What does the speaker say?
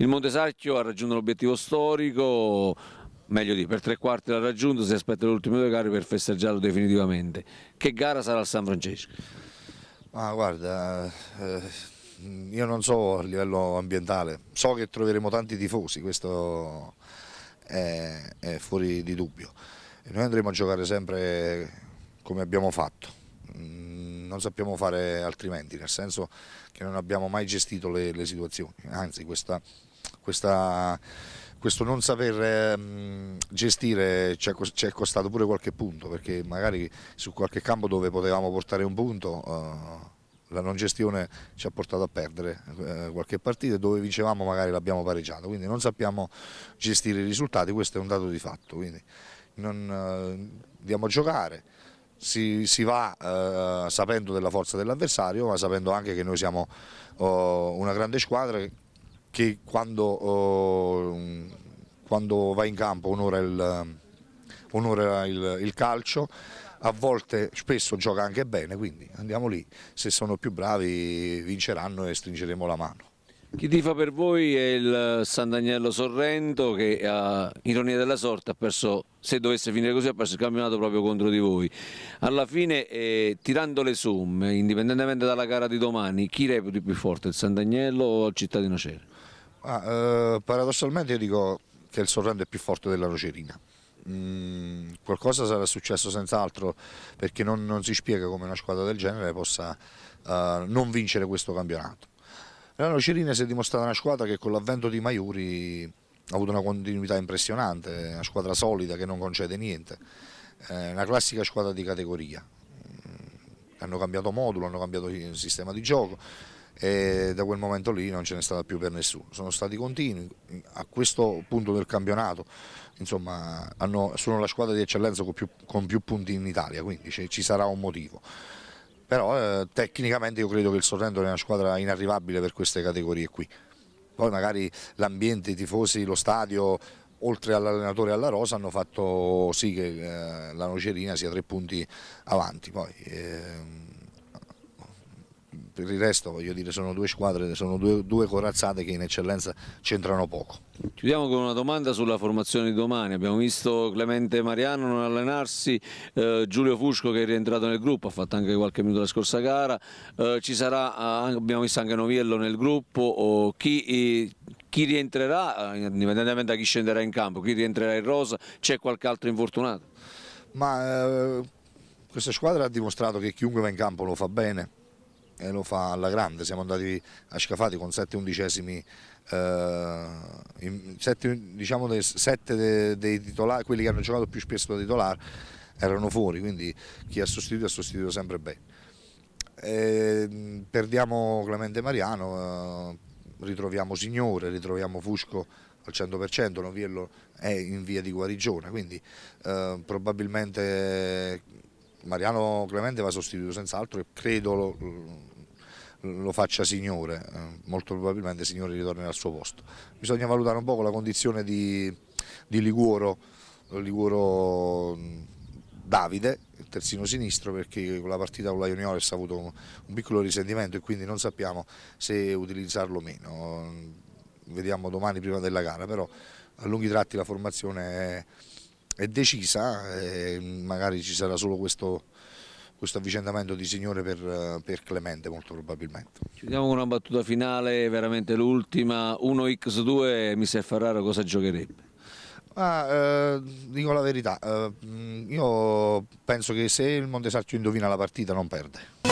Il Montesacchio ha raggiunto l'obiettivo storico, meglio di per tre quarti l'ha raggiunto, si aspetta le ultime due gare per festeggiarlo definitivamente. Che gara sarà il San Francesco? Ma guarda, eh, io non so a livello ambientale, so che troveremo tanti tifosi, questo è, è fuori di dubbio. E noi andremo a giocare sempre come abbiamo fatto, non sappiamo fare altrimenti, nel senso che non abbiamo mai gestito le, le situazioni, anzi questa, questa, questo non saper mh, ehm, gestire ci è, costato pure qualche punto, perché magari su qualche campo dove potevamo portare un punto... Uh, la non gestione ci ha portato a perdere eh, qualche partita e dove vincevamo magari l'abbiamo pareggiato, quindi non sappiamo gestire i risultati, questo è un dato di fatto, quindi non, eh, andiamo a giocare, si, si va eh, sapendo della forza dell'avversario ma sapendo anche che noi siamo oh, una grande squadra che quando, oh, quando va in campo un'ora il, onora il, il calcio a volte spesso gioca anche bene, quindi andiamo lì, se sono più bravi vinceranno e stringeremo la mano. Chi tifa per voi è il Sant'Agnello Sorrento che, uh, ironia della sorte, ha perso, se dovesse finire così, ha perso il campionato proprio contro di voi. Alla fine, eh, tirando le somme, indipendentemente dalla gara di domani, chi reputi più forte, il Sant'Agnello o il Cittadino Cera? Ah, eh, paradossalmente io dico che il Sorrento è più forte della Rocerina. Mm, qualcosa sarà successo senz'altro perché non, non, si spiega come una squadra del genere possa uh, non vincere questo campionato. Milano Cirine si è dimostrata una squadra che con l'avvento di Maiuri ha avuto una continuità impressionante, una squadra solida che non concede niente, eh, una classica squadra di categoria. Mm, hanno cambiato modulo, hanno cambiato il sistema di gioco e da quel momento lì non ce n'è stata più per nessuno. Sono stati continui, a questo punto del campionato insomma, hanno, sono la squadra di eccellenza con più, con più punti in Italia, quindi ci sarà un motivo però eh, tecnicamente io credo che il Sorrento è una squadra inarrivabile per queste categorie qui. Poi magari l'ambiente, i tifosi, lo stadio, oltre all'allenatore e alla Rosa hanno fatto sì che eh, la Nocerina sia tre punti avanti. Poi, eh, per il resto voglio dire sono due squadre, sono due, due corazzate che in eccellenza c'entrano poco. Chiudiamo con una domanda sulla formazione di domani, abbiamo visto Clemente Mariano non allenarsi, eh, Giulio Fusco che è rientrato nel gruppo, ha fatto anche qualche minuto la scorsa gara, eh, ci sarà, eh, abbiamo visto anche Noviello nel gruppo, oh, chi, chi rientrerà, eh, indipendentemente da chi scenderà in campo, chi rientrerà in rosa, c'è qualche altro infortunato? Ma eh, questa squadra ha dimostrato che chiunque va in campo lo fa bene, e lo fa alla grande, siamo andati a Scafati con 7 undicesimi, eh, in, 7, diciamo dei, 7 dei, dei titolari, quelli che hanno giocato più spesso da titolare erano fuori, quindi chi ha sostituito ha sostituito sempre bene. E perdiamo Clemente Mariano, eh, ritroviamo Signore, ritroviamo Fusco al 100%, Noviello è in via di guarigione, quindi eh, probabilmente Mariano Clemente va sostituito senz'altro e credo lo, lo faccia Signore, eh, molto probabilmente Signore ritornerà al suo posto. Bisogna valutare un po' la condizione di, di Liguoro, Liguoro Davide, il terzino sinistro, perché con la partita con la Juniores ha avuto un, un piccolo risentimento e quindi non sappiamo se utilizzarlo o meno. Vediamo domani prima della gara, però a lunghi tratti la formazione è è decisa, eh, magari ci sarà solo questo, questo avvicendamento di signore per, per, Clemente molto probabilmente. Chiudiamo con una battuta finale, veramente l'ultima, 1x2 Mister Ferraro cosa giocherebbe? Ah, eh, dico la verità, eh, io penso che se il Montesarchio indovina la partita non perde.